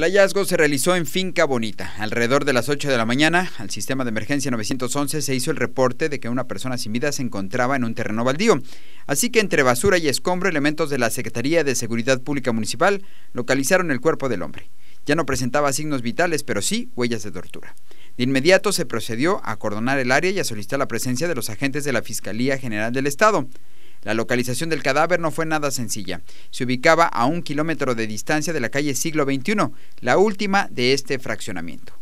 El hallazgo se realizó en Finca Bonita. Alrededor de las 8 de la mañana, al sistema de emergencia 911 se hizo el reporte de que una persona sin vida se encontraba en un terreno baldío. Así que entre basura y escombro, elementos de la Secretaría de Seguridad Pública Municipal localizaron el cuerpo del hombre. Ya no presentaba signos vitales, pero sí huellas de tortura. De inmediato se procedió a acordonar el área y a solicitar la presencia de los agentes de la Fiscalía General del Estado. La localización del cadáver no fue nada sencilla. Se ubicaba a un kilómetro de distancia de la calle Siglo XXI, la última de este fraccionamiento.